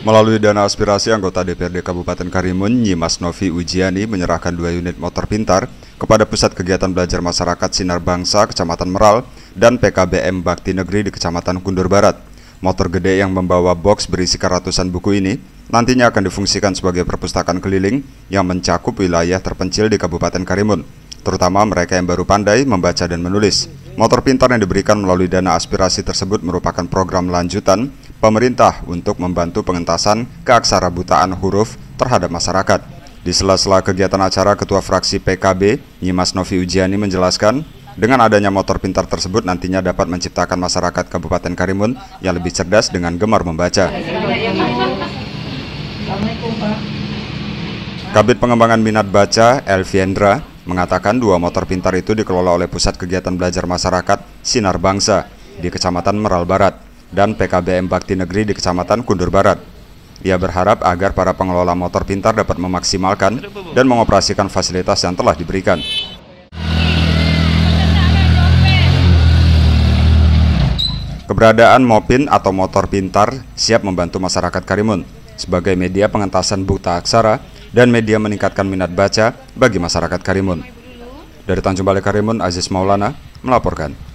Melalui dana aspirasi, anggota DPRD Kabupaten Karimun, Nyimas Novi Ujiani menyerahkan dua unit motor pintar kepada Pusat Kegiatan Belajar Masyarakat Sinar Bangsa, Kecamatan Meral, dan PKBM Bakti Negeri di Kecamatan Kundur Barat. Motor gede yang membawa box berisi ratusan buku ini nantinya akan difungsikan sebagai perpustakaan keliling yang mencakup wilayah terpencil di Kabupaten Karimun, terutama mereka yang baru pandai membaca dan menulis. Motor pintar yang diberikan melalui dana aspirasi tersebut merupakan program lanjutan pemerintah untuk membantu pengentasan keaksarabutaan huruf terhadap masyarakat. Di sela-sela kegiatan acara Ketua Fraksi PKB, Nyimas Novi Ujiani menjelaskan, dengan adanya motor pintar tersebut nantinya dapat menciptakan masyarakat Kabupaten Karimun yang lebih cerdas dengan gemar membaca. Kabit Pengembangan Minat Baca, Elviendra, mengatakan dua motor pintar itu dikelola oleh Pusat Kegiatan Belajar Masyarakat Sinar Bangsa di Kecamatan Meral Barat dan PKBM Bakti Negeri di Kecamatan Kundur Barat. Ia berharap agar para pengelola motor pintar dapat memaksimalkan dan mengoperasikan fasilitas yang telah diberikan. Keberadaan Mopin atau motor pintar siap membantu masyarakat Karimun sebagai media pengentasan buta aksara dan media meningkatkan minat baca bagi masyarakat Karimun. Dari Tanjung Balai Karimun, Aziz Maulana melaporkan.